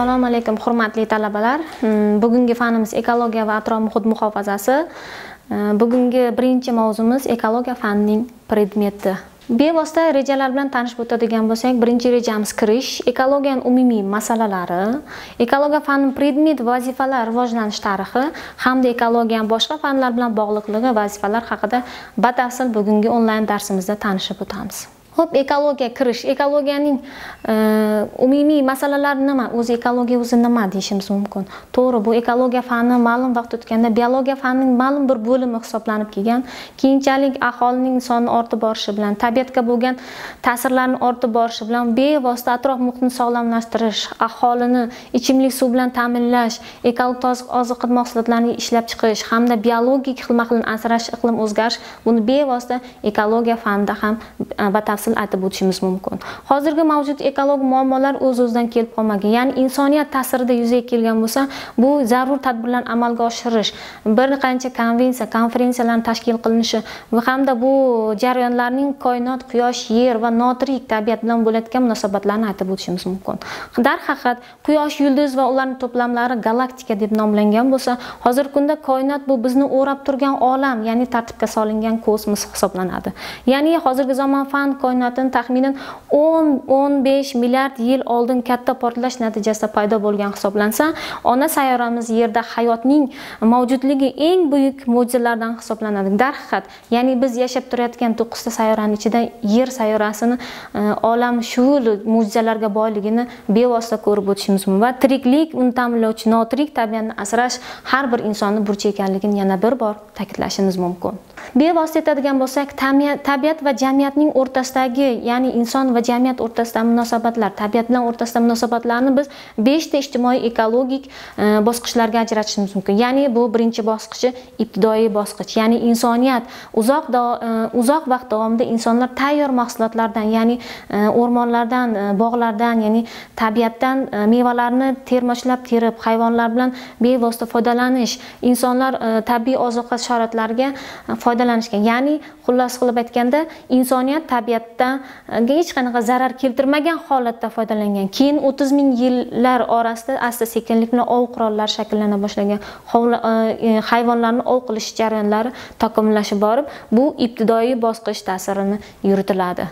assalomu alaykum hurmatli talabalar hmm, bugungi fanimiz ekologiya va atrof muhit muhofazasi hmm, bugungi birinchi mavzumiz ekologiya fanining predmeti bevosita rejalar bilan tanish o'tadigan bo'lsak birinchi rejamiz kirish ekologiyani umumiy masalalari ekologiya fani predmet vazifalar rivojlanish tarixi hamda ekologiyani boshqa fanlar bilan bog'liqligi vazifalar haqida batafsil bugungi onlayn darsimizda tanishib o'tamiz Xo'p, ekologiya kirish. Ekologiyaning e, umumiy masalalari nima? O'zi ekologiya o'zi nima deyishimiz mumkin. To'g'ri, bu ekologiya fani ma'lum vaqt o'tganda biologiya fanining ma'lum bir bo'limi hisoblanib kelgan. Keyinchalik aholining soni ortib borishi bilan, tabiatga bo'lgan ta'sirlarni ortib borishi bilan bevosita atrof-muhitni sog'lomlashtirish, aholini ichimlik suv bilan ta'minlash, ekolog toziq oziq mahsulotlarni ishlab chiqish hamda biologik xilma-xil asrash, iqlim o'zgarish buni bevosita ekologiya fanida ham e, batafsil batafsil aytib o'tishimiz mumkin hozirgi mavjud ekologik muammolar o'z o'zidan kelib qolmagan ya'ni insoniyat ta'sirida yuzaga kelgan bo'lsa bu zarur tadbirlarni amalga oshirish bir qancha konvensiya konferensiyalarni tashkil qilinishi va hamda bu jarayonlarning koinot quyosh yer va notirik tabiat bilan bo'layotgan munosabatlarni aytib o'tishimiz mumkin darhaqiqat quyosh yulduz va ularning to'plamlari galaktika deb nomlangan bo'lsa hozirgi kunda koinot bu bizni o'rab turgan olam ya'ni tartibga solingan kosmos hisoblanadi ya'ni hozirgi zamon fan koinotini taxminan 10-15 milliard yil oldin katta portlash natijasida paydo bo'lgan hisoblansa ona sayyoramiz yerda hayotning mavjudligi eng buyuk mo'jizalardan hisoblanadi darhaqiqat ya'ni biz yashab turayotgan to'qqizta sayyorani ichida yer sayyorasini e, olam shu mo'jizalarga boyligini bevosita ko'rib o'tishimiz mumkin va tiriklik uni ta'minlovchi notirik tabiatni asrash har bir insonni burchi ekanligini yana bir bor ta'kidlashimiz mumkin bevosita aytadigan bo'lsak tabiat va jamiyatning o'rtasida o'rtasidagi ya'ni inson va jamiyat o'rtasidagi munosabatlar tabiat bilan o'rtasidagi munosabatlarni biz beshta ijtimoiy ekologik e, bosqichlarga ajratishimiz mumkin ya'ni bu birinchi bosqichi ibtidoiy bosqich ya'ni insoniyat uzoq e, uzoq vaqt davomida insonlar tayyor mahsulotlardan ya'ni e, o'rmonlardan bog'lardan ya'ni tabiatdan mevalarni termoshlab terib hayvonlar bilan bevosita foydalanish insonlar tabiiy ozuqa sharoitlariga foydalanishgan ya'ni xullas qilib aytganda insoniyat tabiat suratdanga e, hech qanaqa zarar keltirmagan holatda foydalangan keyin o'ttiz ming yillar orasida asta sekinlik bilan ov qurollari shakllana boshlagan e, e, hayvonlarni ov qilish jarayonlari takomillashib borib bu ibtidoiy bosqich ta'sirini yuritiladi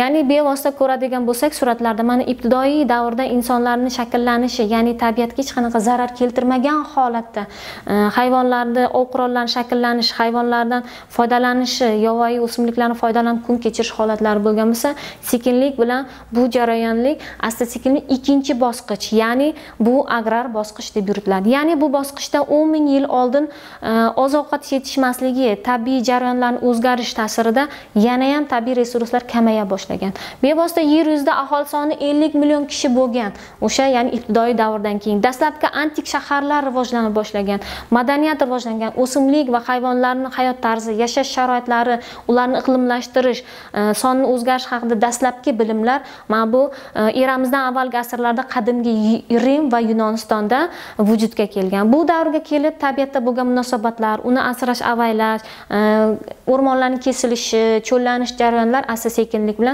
ya'ni bevosita ko'radigan bo'lsak suratlarda mana ibtidoiy davrda insonlarni shakllanishi ya'ni tabiatga hech qanaqa zarar keltirmagan holatda e, hayvonlarni ov qurollarni shakllanishi hayvonlardan foydalanishi yovvoyi o'simliklarni foydalanib kun kechirish holatlari bo'lgan bo'lsa sekinlik bilan bu jarayonlik asta sekinlik ikkinchi bosqich ya'ni bu agrar bosqich deb yuritiladi ya'ni bu bosqichda o'n ming yil oldin e, oziq ovqat yetishmasligi tabiiy jarayonlarni o'zgarish ta'sirida yana ham tabiiy resurslar kamaya boshladi boshlagan bevosita yer yuzida aholi soni 50 million kishi bo'lgan o'sha ya'ni ibtidoiy davrdan keyin dastlabki antik shaharlar rivojlana boshlagan madaniyat rivojlangan o'simlik va hayvonlarning hayot tarzi yashash sharoitlari ularni iqlimlashtirish e, sonni o'zgarish haqida dastlabki bilimlar mana bu e, eramizdan avvalgi asrlarda qadimgi rim va yunonistonda vujudga kelgan bu davrga kelib tabiatda bo'lgan munosabatlar uni asrash avaylash e, o'rmonlarni kesilishi cho'llanish jarayonlar asta sekinlik bilan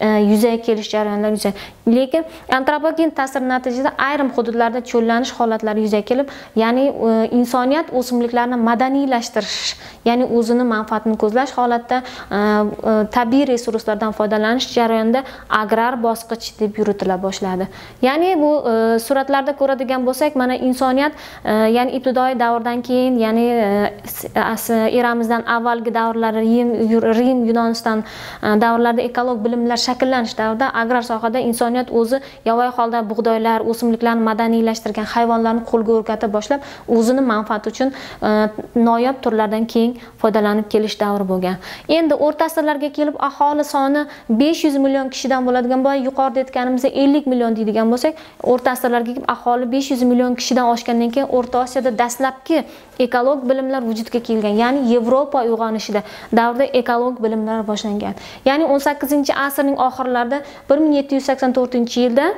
E, yuzaga kelish jarayonlari yuzaga lekin antropogen ta'sir natijasida ayrim hududlarda cho'llanish holatlari yuzaga kelib ya'ni e, insoniyat o'simliklarni madaniylashtirish ya'ni o'zini manfaatini ko'zlash holatda e, tabiiy resurslardan foydalanish jarayonida agrar bosqich deb yuritila boshladi ya'ni bu suratlarda ko'radigan bo'lsak mana insoniyat ya'ni ibtidoiy davrdan keyin ya'ni eramizdan avvalgi davrlar rim yunoniston davrlarida ekolog bilimlar shakllanish davrida agrar sohada insoniyat o'zi yovvoyi holda bug'doylar o'simliklarni madaniylashtirgan hayvonlarni qo'lga o'rgata boshlab o'zini manfaati uchun e, noyob turlardan keng foydalanib kelish davri bo'lgan endi o'rta asrlarga kelib aholi soni 500 million kishidan bo'ladigan bo'lsa yuqorida aytganimizdek 50 million deydigan bo'lsak o'rta asrlarga kelib aholi 500 million kishidan oshgandan keyin o'rta osiyoda dastlabki ekolog bilimlar vujudga kelgan ya'ni yevropa uyg'onishida davrda ekolog bilimlar boshlangan ya'ni 18 asrning oxirlarida 1784 yilda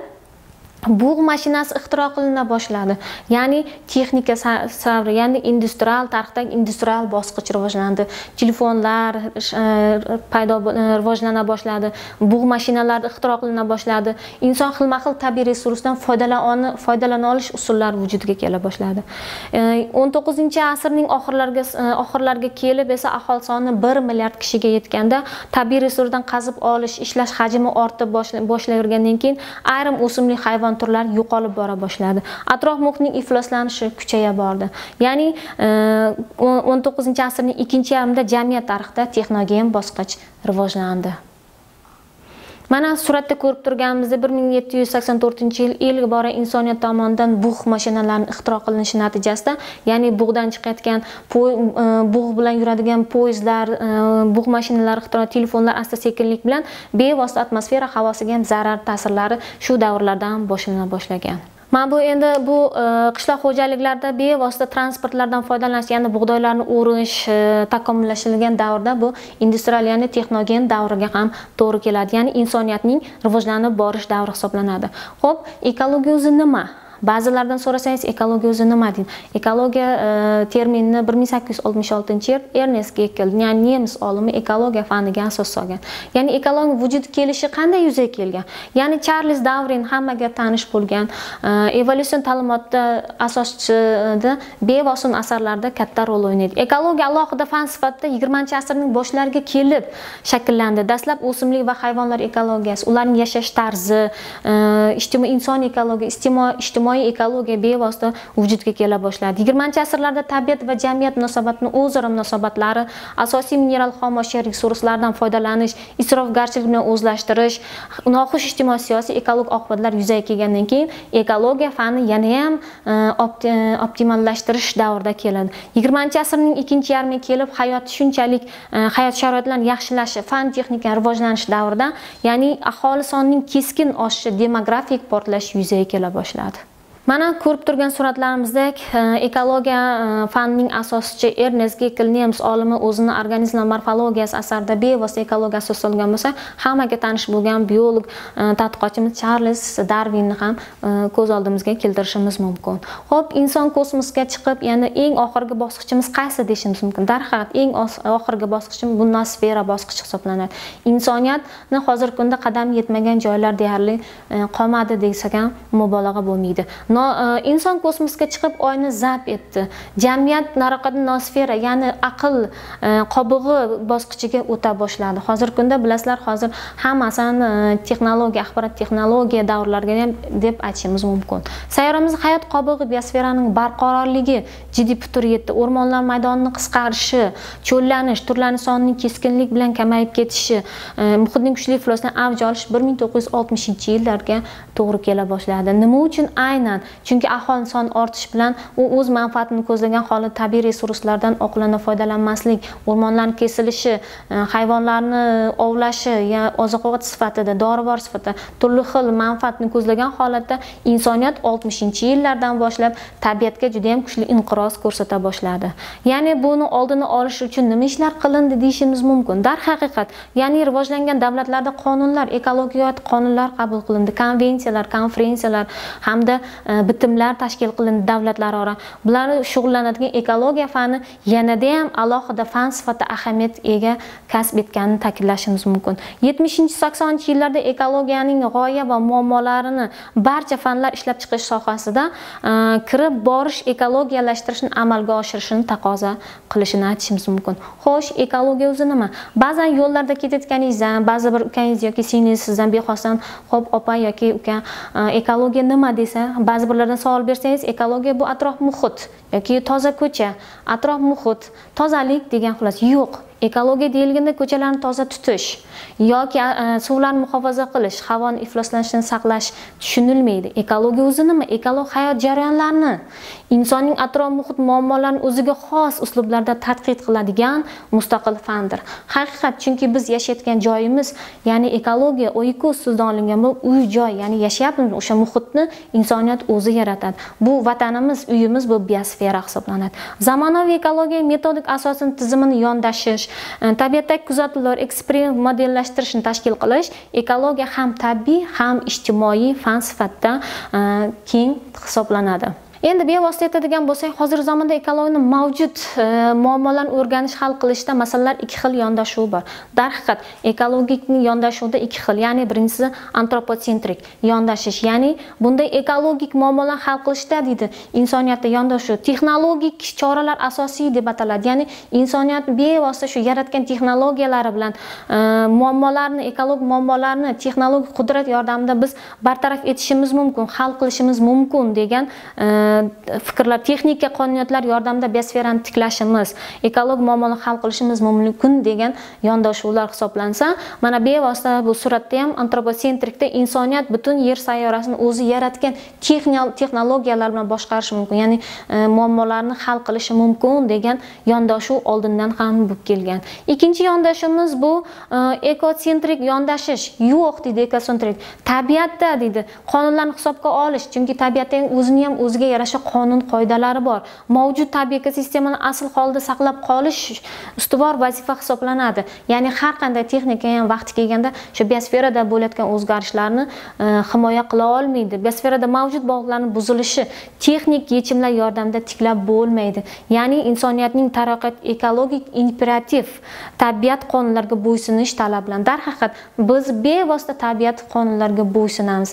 bug' mashinasi ixtiro qilina boshladi ya'ni texnika savri ya'ni industrial tarixdagi industrial bosqich rivojlandi telefonlar e, paydo e, rivojlana boshladi bug' mashinalari ixtiro qilina boshladi inson xilma xil tabiiy resursdan foydalana olish usullari vujudga kela boshladi e, o'n to'qqizinchi asrning oxirlariga oxirlariga kelib esa aholi soni bir milliard kishiga yetganda tabiiy resursdan qazib olish ishlash hajmi ortib boshlayvergandan keyin ayrim o'simlik hayvon hayvon turlari yo'qolib bora boshladi atrof muhitning ifloslanishi kuchaya bordi ya'ni e, o'n to'qqizinchi asrning ikkinchi yarmida jamiyat tarixida texnogen bosqich rivojlandi mana suratda ko'rib turganimizda 1784 yil ilk bora insoniyat tomonidan bug' mashinalarini ixtiro qilinishi natijasida ya'ni bug'dan chiqayotgan e, bug' bilan yuradigan poyezdlar e, bug' mashinalari ixtiro telefonlar asta sekinlik bilan bevosita atmosfera havosiga ham zarar ta'sirlari shu davrlardan boshlana boshlagan mana bu endi bu e, qishloq xo'jaliklarida bevosita transportlardan foydalanish ya'ni bug'doylarni o'rish e, takomillashtirilgan davrda bu industrial ya'ni texnogen davriga ham to'g'ri keladi ya'ni insoniyatning rivojlanib borish davri hisoblanadi Xo'p, ekologiya o'zi nima ba'zilardan so'rasangiz ekologiya o'zi nima deydi ekologiya e, terminini 1866 yil ernest gekel ya'ni nemis olimi ekologiya faniga asos solgan ya'ni ekologiya vujud kelishi qanday yuzaga kelgan ya'ni charles davrin hammaga tanish bo'lgan e, evolyutsion ta'limotda asoschini bevosun asarlarida katta rol o'ynaydi ekologiya alohida fan sifatida 20 asrning boshlariga kelib shakllandi dastlab o'simlik va hayvonlar ekologiyasi ularning yashash tarzi e, ijtimoiy inson ekologiya ijtimoiy ijtimoiy ekologiya bevosita vujudga kela boshladi yigirmanchi asrlarda tabiat va jamiyat munosabatini o'zaro munosabatlari asosiy mineral xomashyo resurslaridan foydalanish isrofgarchilik bilan o'zlashtirish noxush ijtimoiy siyosiy ekologik oqibatlar yuzaga kelgandan keyin ekologiya fani yanayam e, optimallashtirish davrida keladi yigirmanchi asrning ikkinchi yarmiga kelib hayot shunchalik e, hayot sharoitlarini yaxshilashi fan texnika rivojlanish davrida ya'ni aholi sonining keskin oshishi demografik portlash yuzaga kela boshladi mana ko'rib turgan suratlarimizdek e, ekologiya e, fanining asoschisi ernest gekel nemis olimi o'zini organizm morfologiyasi asarida bevosita ekologiya asos solgan bo'lsa hammaga tanish bo'lgan biolog e, tadqiqotchimiz charles darvinni ham ko'z oldimizga keltirishimiz mumkin ho'p inson kosmosga chiqib ya'ni eng oxirgi bosqichimiz qaysi deyishimiz mumkin darhaqiqat eng oxirgi bosqichim bu nosfera bosqichi hisoblanadi insoniyatni hozirgi kunda qadam yetmagan joylar deyarli qolmadi desak ham mubolag'a bo'lmaydi E, inson kosmosga chiqib oyni zab etdi jamiyat naraqada nosfera ya'ni aql e, qobig'i bosqichiga o'ta boshladi hozirgi kunda bilasizlar hozir hammasini e, texnologiya axborot texnologiya davrlariga ham deb aytishimiz mumkin sayyoramiz hayot qobig'i biosferaning barqarorligi jiddiy putur yetdi o'rmonlar maydonining qisqarishi cho'llanish turlarni sonining keskinlik bilan kamayib ketishi muhitning kuchli iflosidan avj olish 1960 yillarga to'g'ri kela boshladi nima uchun aynan chunki aholi soni ortishi bilan u o'z manfaatini ko'zlagan holda tabiiy resurslardan oqilona foydalanmaslik o'rmonlarni kesilishi e, hayvonlarni ovlashi ya oziq ovqat sifatida dorivor sifatida turli xil manfaatni ko'zlagan holatda insoniyat 60 yillardan boshlab tabiatga juda ham kuchli inqiroz ko'rsata boshladi ya'ni buni oldini olish uchun nima ishlar qilindi deyishimiz mumkin darhaqiqat ya'ni rivojlangan davlatlarda qonunlar ekologiya qonunlar qabul qilindi konvensiyalar konferensiyalar hamda e, bitimlar tashkil qilindi davlatlararo bular shug'ullanadigan ekologiya fani yanada ham alohida fan sifatida ahamiyat ega kasb etganini ta'kidlashimiz mumkin yetmishinchi saksoninchi yillarda ekologiyaning g'oya va muammolarini barcha fanlar ishlab chiqish sohasida e, kirib borish ekologiyalashtirishni amalga oshirishni taqozo qilishini aytishimiz mumkin xo'sh ekologiya o'zi nima ba'zan yo'llarda ketayotganingizdan ba'zi bir ukangiz yoki singlingiz sizdan bexosdan ho'p opa yoki uka e, ekologiya nima desa ba'zi birlardan savol bersangiz ekologiya bu atrof muhit yoki toza ko'cha atrof muhit tozalik degan xulosa yo'q ekologiya deyilganda ko'chalarni toza tutish yoki suvlarni muhofaza qilish havoni ifloslanishini saqlash tushunilmaydi ekologiya o'zi nima ekolog hayot jarayonlarini insonning atrof muhit muammolarini o'ziga xos uslublarda tadqiq qiladigan mustaqil fandir haqiqat chunki biz yashayotgan joyimiz ya'ni ekologiya oikos ustida olingan bu uy joy ya'ni yashayapmiz o'sha muhitni insoniyat o'zi yaratadi bu vatanimiz uyimiz bu biosfera hisoblanadi zamonaviy ekologiya metodik asosini tizimini yondashish tabiatdagi kuzatuvlar eksperiment modellashtirishni tashkil qilish ekologiya ham tabiiy ham ijtimoiy fan sifatida keng hisoblanadi endi bevosita aytadigan bo'lsak hozirgi zamonda ekologiyani mavjud e, muammolarni o'rganish hal qilishda masalalar ikki xil yondashuv bor darhaqiqat ekologik yondashuvda ikki xil ya'ni birinchisi antropotsentrik yondashish ya'ni bunda ekologik muammolarni hal qilishda deydi insoniyatda yondashuv texnologik choralar asosiy deb ataladi ya'ni insoniyat bevosita shu yaratgan texnologiyalari bilan e, muammolarni ekologik muammolarni texnologik qudrat yordamida biz bartaraf etishimiz mumkin hal qilishimiz mumkin degan e, fikrlar texnika qonuniyatlar yordamida biosferani tiklashimiz ekolog muammoni hal qilishimiz mumkin degan yondashuvlar hisoblansa mana bevosita bu suratda ham antropocentrikda insoniyat butun yer sayyorasini o'zi yaratgan texnologiyalar bilan boshqarishi mumkin ya'ni muammolarni hal qilishi mumkin degan yondashuv oldindan ham bo'lib kelgan ikkinchi yondashuvimiz bu ekotsentrik yondashish yo'q deydi ekosentrik tabiatda deydi qonunlarni hisobga olish chunki tabiatda o'zini ham o'ziga yarasha qonun qoidalari bor mavjud tabiiy ekosistemani asl holda saqlab qolish ustuvor vazifa hisoblanadi ya'ni har qanday texnika ham vaqti kelganda o'sha biosferada bo'layotgan o'zgarishlarni e, himoya qila olmaydi biosferada mavjud bog'larni buzilishi texnik yechimlar yordamida tiklab bo'lmaydi ya'ni insoniyatning taraqqiyot ekologik imperativ tabiat qonunlariga bo'ysunish bilan darhaqiqat biz bevosita tabiat qonunlariga bo'ysunamiz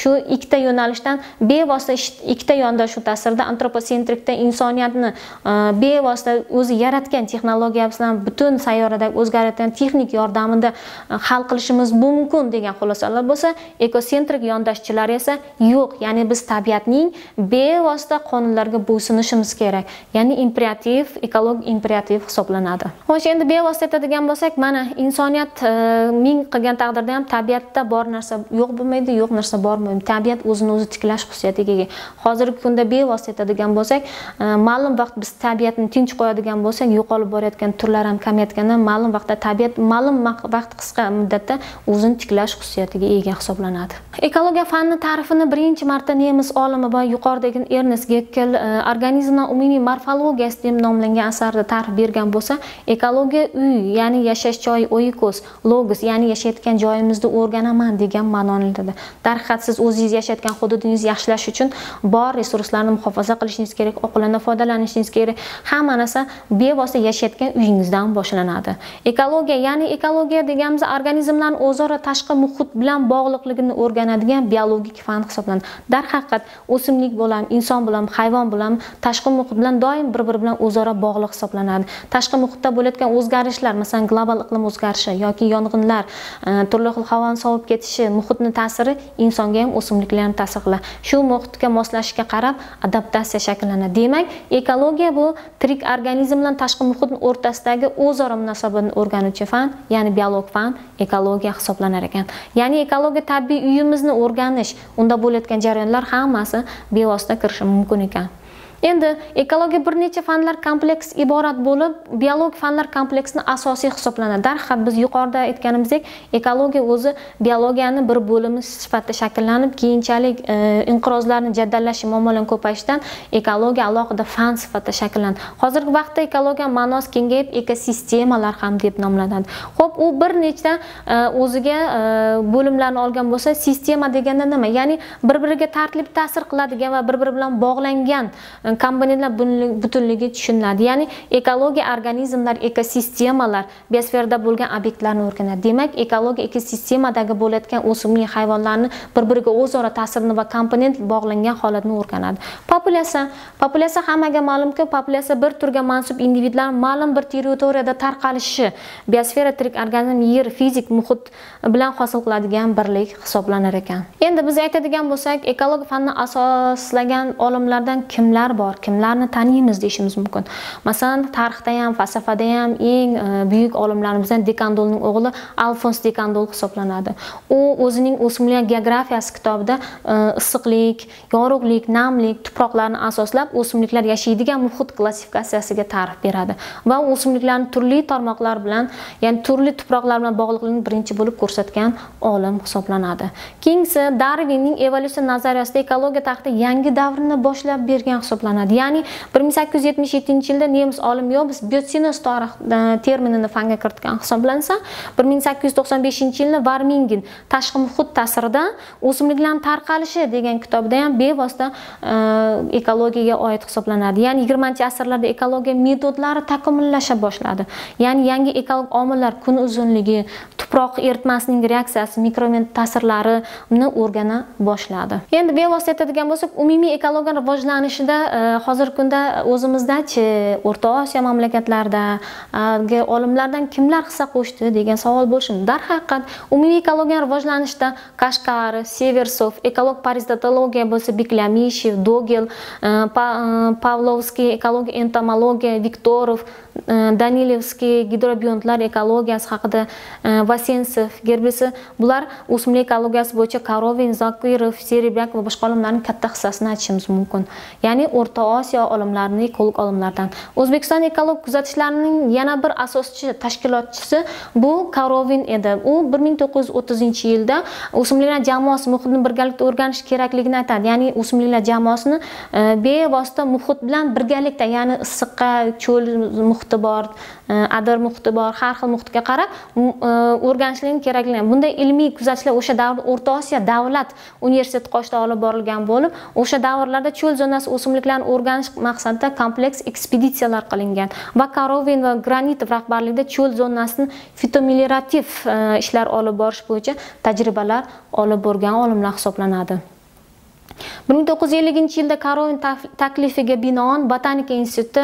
shu ikkita yo'nalishdan bevosita ikkita yondashuv ta'sirida antroposentrikda insoniyatni e, bevosita o'zi yaratgan texnologiya bilan butun sayyorada o'zgarayotgan texnik yordamida e, hal qilishimiz mumkin degan xulosalar bo'lsa ekosentrik yondashchilar esa yo'q ya'ni biz tabiatning bevosita qonunlarga bo'ysunishimiz kerak ya'ni imperativ ekologik imperativ hisoblanadi xo'sh endi bevosita aytadigan bo'lsak mana insoniyat e, ming qilgan taqdirda ham tabiatda bor narsa yo'q bo'lmaydi yo'q narsa bor bo'lmaydi tabiat o'zini o'zi tiklash xususiyatiga ega hozirgi kunda bevosita aytadigan bo'lsak e, ma'lum vaqt biz tabiatni tinch qo'yadigan bo'lsak yo'qolib borayotgan turlar ham kamayotganda ma'lum vaqtda tabiat ma'lum vaqt qisqa muddatda o'zini tiklash xususiyatiga ega hisoblanadi ekologiya fanni ta'rifini birinchi marta nemis olimi va yuqoridagi ernest gekkel e, organizmni umumiy morfologiyasi deb nomlangan asarda ta'rif bergan bo'lsa ekologiya uy ya'ni yashash joyi oikos logos ya'ni yashayotgan joyimizni o'rganaman degan ma'noni bildiradi darhaqiqat siz o'zingiz yashayotgan hududingizni yaxshilash uchun bor resurslarni muhofaza qilishingiz kerak oqilona foydalanishingiz kerak hamma narsa bevosita yashayotgan uyingizdan boshlanadi ekologiya ya'ni ekologiya deganimiz organizmlarni o'zaro tashqi muhit bilan bog'liqligini o'rganadigan biologik fan hisoblanadi darhaqiqat o'simlik bo'ladimi inson bo'ladimi hayvon bo'ladimi tashqi muhit bilan doim bir biri bilan o'zaro bog'liq hisoblanadi tashqi muhitda bo'layotgan o'zgarishlar masalan global iqlim o'zgarishi yoki yong'inlar e, turli xil havoni sovib ketishi muhitni ta'siri insonga ham ham ta'sir qiladi shu muhitga moslashishga qarab qarab adaptatsiya shakllanadi demak ekologiya bu tirik organizm bilan tashqi muhit o'rtasidagi o'zaro munosabatni o'rganuvchi fan ya'ni biolog fan ekologiya hisoblanar ekan ya'ni ekologiya tabiiy uyimizni o'rganish unda bo'layotgan jarayonlar hammasi bevosita kirishi mumkin ekan endi ekologiya bir necha fanlar kompleks iborat bo'lib biologik fanlar kompleksini asosiy hisoblanadi darhaqiqat biz yuqorida aytganimizdek ekologiya o'zi biologiyani bir bo'limi sifatida shakllanib keyinchalik e, inqirozlarni jaddallashi muammolarni ko'payishidan ekologiya alohida fan sifatida shakllandi hozirgi vaqtda ekologiya ma'nosi kengayib ekosistemalar ham deb nomlanadi ho'p u bir nechta e, o'ziga e, bo'limlarni olgan bo'lsa sistema deganda nima ya'ni bir biriga tartib ta'sir qiladigan va bir biri bilan bog'langan komponentlar butunligi tushuniladi ya'ni ekologiya organizmlar ekosistemalar biosferada bo'lgan obyektlarni o'rganadi demak ekologiya ekosistemadagi bo'layotgan o'simlik hayvonlarni bir biriga o'zaro ta'sirini va komponent bog'langan holatni o'rganadi populyatsiya populyatsiya hammaga ma'lumki populyatsiya bir turga mansub individlar ma'lum bir territoriyada tarqalishi biosfera tirik organizm yer fizik muhit bilan hosil qiladigan birlik hisoblanar ekan endi biz aytadigan bo'lsak ekologiya fanni asoslagan olimlardan kimlar bor bor kimlarni taniymiz deyishimiz mumkin masalan tarixda ham falsafada ham eng e, buyuk olimlarimizdan dekandolning o'g'li alfons dekandol hisoblanadi u o'zining o'simlik geografiyasi kitobida e, issiqlik yorug'lik namlik tuproqlarni asoslab o'simliklar yashaydigan muhit klassifikatsiyasiga ta'rif beradi va o'simliklarni turli tarmoqlar bilan ya'ni turli tuproqlar bilan bog'liqligini birinchi bo'lib ko'rsatgan olim hisoblanadi keyingisi darvinning evolyutsiya nazariyasida ekologiya tarixida yangi davrni boshlab bergan hisoblanadi hisoblanadi ya'ni 1877-yilda nemis olim yobis tarix terminini fanga kiritgan hisoblansa 1895-yilni varmingin tashqi muhit ta'sirida o'simliklarni tarqalishi degan kitobda ham bevosita e, ekologiyaga oid hisoblanadi ya'ni 20-asrlarda ekologiya metodlari takomillasha boshladi ya'ni yangi ekologik omillar kun uzunligi tuproq eritmasining reaksiyasi mikromen ta'sirlarini o'rgana boshladi endi bevosita aytadigan bo'lsak umumiy ekologiya rivojlanishida hozirgi kunda o'zimizdachi o'rta osiyo mamlakatlaridagi e, olimlardan kimlar hissa qo'shdi degan savol bo'lishi darhaqiqat umumiy ekologiyani rivojlanishda qashqari seversov ekolog parazitologiya bo'lsa beklamishev dogel e, e, pavlovskiy ekologiya entomologiya viktorov danilevskiy gidrobiontlar ekologiyasi haqida vasensov gerbisi bular o'simlik ekologiyasi bo'yicha korovin zokirov serebyak va boshqa olimlarni katta hissasini aytishimiz mumkin ya'ni o'rta osiyo olimlarini ekolog olimlardan o'zbekiston ekolog kuzatishlarining yana bir asoschi tashkilotchisi bu karovin edi u 1930 yilda o'simliklar jamoasi muhitni birgalikda o'rganish kerakligini aytadi ya'ni o'simliklar jamoasini e, bevosita muhit bilan birgalikda ya'ni issiqqa cho'l muhiti bor e, adir muhiti bor har xil muhitga qarab e, o'rganishligini kerakligini bunday ilmiy kuzatishlar o'sha davr o'rta osiyo davlat universiteti qoshida olib borilgan bo'lib o'sha davrlarda cho'l zonasi o'simliklar bilan o'rganish maqsadida kompleks ekspeditsiyalar qilingan va Korovin va Granitov rahbarligida cho'l zonasini fitomilirativ e, ishlar olib borish bo'yicha tajribalar olib borgan olimlar hisoblanadi bir ming to'qqiz yuz elliginchi yilda karovin taklifiga binoan botanika instituti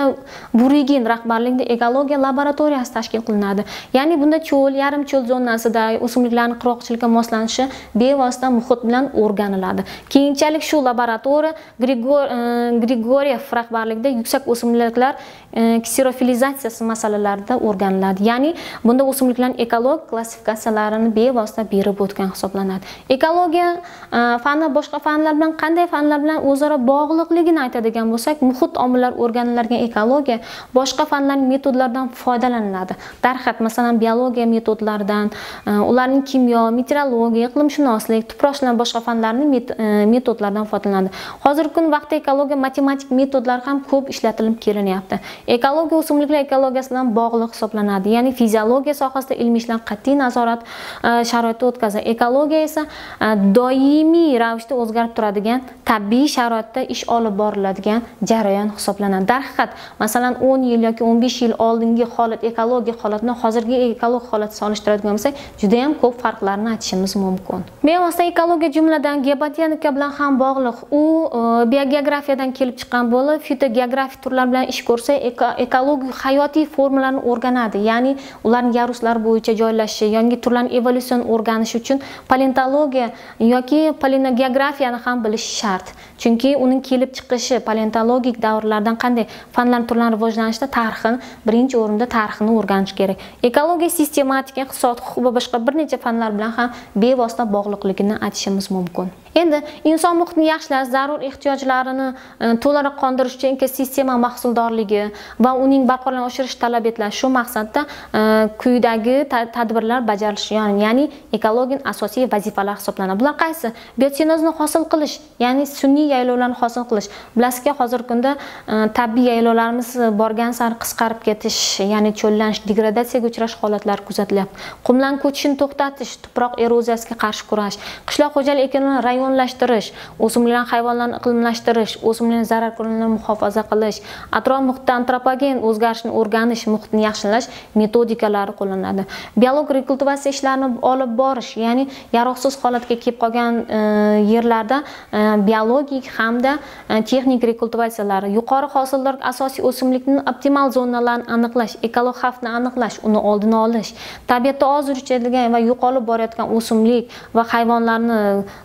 burigin rahbarligida ekologiya laboratoriyasi tashkil qilinadi ya'ni bunda cho'l yarim cho'l zonasida o'simliklarni qurg'oqchilikka moslanishi bevosita muhit bilan o'rganiladi keyinchalik shu laboratoriya Grigor, e, rahbarligida yuksak o'simliklar e, kserofilizatsiyasi masalalarida o'rganiladi ya'ni bunda o'simliklarni ekolog klassifikatsiyalarini bevosita berib o'tgan hisoblanadi ekologiya e, fani boshqa fanlar bilan qanday fanlar bilan o'zaro bog'liqligini aytadigan bo'lsak muhit omillari o'rganiladigan ekologiya boshqa fanlar metodlardan foydalaniladi darhaqiqat masalan biologiya metodlaridan e, ularning kimyo meteorologiya iqlimshunoslik tuproqshunos boshqa fanlarning e, metodlaridan foydalanadi hozirgi kun vaqtda ekologiya matematik metodlar ham ko'p ishlatilib kelinyapti ekologiya o'simliklar ekologiyasi bilan bog'liq hisoblanadi ya'ni fiziologiya sohasida ilmiy ishlar qat'iy nazorat e, sharoitda o'tkaziladi ekologiya esa doimiy ravishda o'zgarib turadi bo'ladigan tabiiy sharoitda ish olib boriladigan jarayon hisoblanadi darhaqiqat masalan o'n yil yoki o'n besh yil oldingi holat ekologiya holatini hozirgi ekologiya holatni solishtiradigan bo'lsak judayam ko'p farqlarni aytishimiz mumkin bevosita ekologiya jumladan gebotanika bilan ham bog'liq u e, biogeografiyadan kelib chiqqan bo'lib fitogeografik turlar bilan ish ko'rsa ekologik hayotiy formalarni o'rganadi ya'ni ularni yaruslari bo'yicha joylashishi yangi turlarni evolyutsion o'rganish uchun palentologiya yoki palenogeografiyani ham bilish shart chunki uning kelib chiqishi paleontologik davrlardan qanday fanlar turlari rivojlanishida tarixini birinchi o'rinda tarixini o'rganish kerak ekologiya sistematika iqtisod huquq va boshqa bir necha fanlar bilan ham bevosita bog'liqligini aytishimiz mumkin endi inson muhitni yaxshilash zarur ehtiyojlarini e, to'laroq qondirish uchun sistema mahsuldorligi va uning barqarorligini oshirish talab etiladi shu maqsadda e, quyidagi tadbirlar bajarilishi ya'ni ekologin asosiy vazifalar hisoblanadi bular qaysi biotenozni hosil qilish ya'ni sun'iy yaylovlarni hosil qilish bilasizki hozirgi kunda e, tabiiy yaylovlarimiz borgan sari qisqarib ketish ya'ni cho'llanish degradatsiyaga uchrash holatlari kuzatilyapti qumlan ko'chishini to'xtatish tuproq eroziyasiga qarshi kurash qishloq xo'jalik ekinini rayon qonunlashtirish o'simliklar hayvonlarni iqlimlashtirish o'simliklar zarar ko'rinishidan muhofaza qilish atrof muhitda antropogen o'zgarishni o'rganish muhitni yaxshilash metodikalari qo'llanadi biologik rekultivatsiya ishlarini olib borish ya'ni yaroqsiz holatga kelib qolgan e, yerlarda e, biologik hamda e, texnik rekultivatsiyalari yuqori hosildor asosiy o'simlikni optimal zonalarini aniqlash ekolog xavfni aniqlash uni oldini olish tabiatda oz uchraydigan va yo'qolib borayotgan o'simlik va hayvonlarni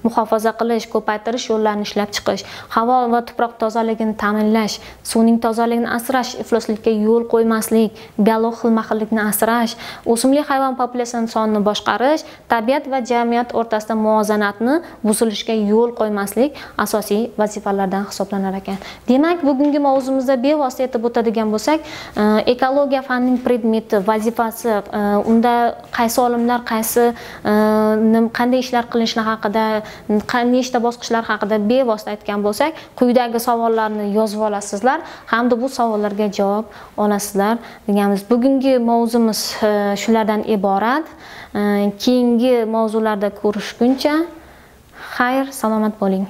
muhofaza qilish ko'paytirish yo'llarini ishlab chiqish havo va tuproq tozaligini ta'minlash suvning tozaligini asrash ifloslikka yo'l qo'ymaslik biolog xilma xillikni asrash o'simlik hayvon populyatsiyasini sonini boshqarish tabiat va jamiyat o'rtasida muvozanatni buzilishiga yo'l qo'ymaslik asosiy vazifalardan hisoblanar ekan demak bugungi mavzumizda bevosita aytib o'tadigan bo'lsak e, ekologiya fanining predmeti vazifasi e, unda qaysi olimlar qaysi e, qanday ishlar qilinishi haqida nechta bosqichlar haqida bevosita aytgan bo'lsak quyidagi savollarni yozib olasizlar hamda bu savollarga javob olasizlar deganmiz bugungi mavzumiz e, shulardan iborat e, keyingi mavzularda ko'rishguncha xayr salomat bo'ling